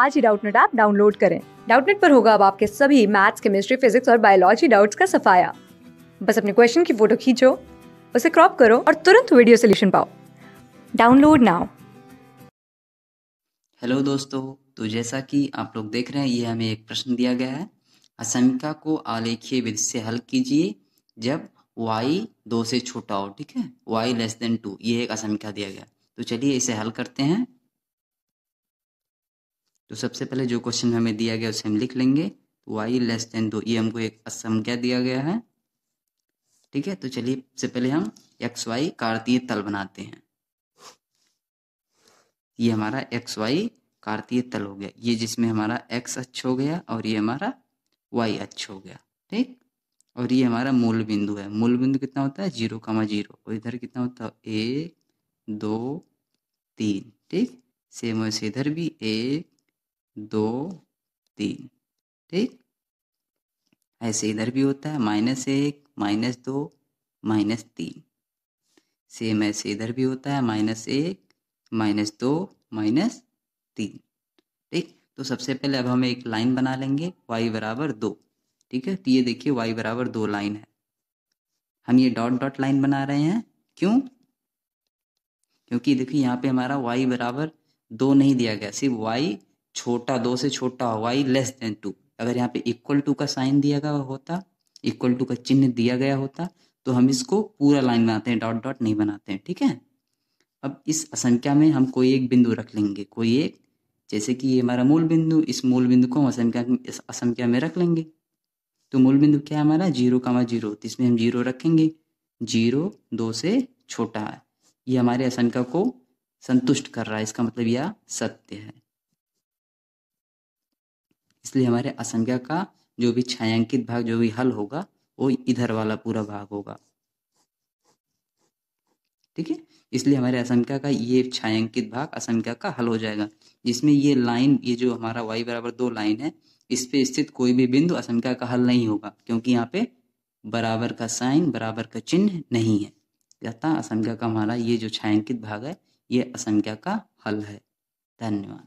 आज ही Doubtnut app download करें डाउटनेट पर होगा अब आपके सभी मैथ्स केमिस्ट्री फिजिक्स और बायोलॉजी डाउट्स का सफाया बस अपने क्वेश्चन की फोटो खींचो उसे क्रॉप करो और तुरंत वीडियो सोल्यूशन पाओ डाउनलोड नाउ हेलो दोस्तों तो जैसा कि आप लोग देख रहे हैं ये हमें एक प्रश्न दिया गया है असमिका को आलेखीय विधि से हल कीजिए जब y दो से छोटा हो ठीक है y लेस देन टू ये एक असमिका दिया गया तो चलिए इसे हल करते हैं तो सबसे पहले जो क्वेश्चन हमें दिया गया उसे हम लिख लेंगे तो वाई लेस देन दो ये हमको एक असंख्या दिया गया है ठीक है तो चलिए सबसे पहले हम एक्स वाई कार्तीय तल बनाते हैं ये हमारा एक्स वाई कार्तीय तल हो गया ये जिसमें हमारा एक्स अच्छ हो गया और ये हमारा वाई अच्छ हो गया ठीक और ये हमारा मूल बिंदु है मूल बिंदु कितना होता है जीरो कामा जीरो और इधर कितना होता है एक दो तीन ठीक सेम वैसे इधर भी एक दो तीन ठीक ऐसे इधर भी होता है माइनस एक माइनस दो माइनस तीन सेम ऐसे इधर भी होता है माइनस एक माइनस दो माइनस तीन ठीक तो सबसे पहले अब हम एक लाइन बना लेंगे वाई बराबर दो ठीक है तो ये देखिए वाई बराबर दो लाइन है हम ये डॉट डॉट लाइन बना रहे हैं क्यों क्योंकि देखिए यहाँ पे हमारा वाई बराबर दो नहीं दिया गया सिर्फ वाई छोटा दो से छोटा होगा ही लेस देन टू अगर यहाँ पे इक्वल टू का साइन दिया गया होता इक्वल टू का चिन्ह दिया गया होता तो हम इसको पूरा लाइन बनाते हैं डॉट डॉट नहीं बनाते हैं ठीक है अब इस असंख्या में हम कोई एक बिंदु रख लेंगे कोई एक जैसे कि ये हमारा मूल बिंदु इस मूल बिंदु को हम असंख्या इस असंख्या में रख लेंगे तो मूल बिंदु क्या है हमारा जीरो कामा जीरो तो इसमें हम जीरो रखेंगे जीरो दो से छोटा है ये हमारे असंख्या को संतुष्ट कर रहा है इसका मतलब यह सत्य है इसलिए हमारे असंख्या का जो भी छायांकित भाग जो भी हल होगा वो इधर वाला पूरा भाग होगा ठीक है इसलिए हमारे असंख्या का ये छायांकित भाग असंख्या का हल हो जाएगा जिसमें ये लाइन ये जो हमारा वाई बराबर दो लाइन है इस पे स्थित कोई भी बिंदु असंख्या का हल नहीं होगा क्योंकि यहाँ पे बराबर का साइन बराबर का चिन्ह नहीं है असंख्या का हमारा ये जो छायांकित भाग है ये असंख्या का हल है धन्यवाद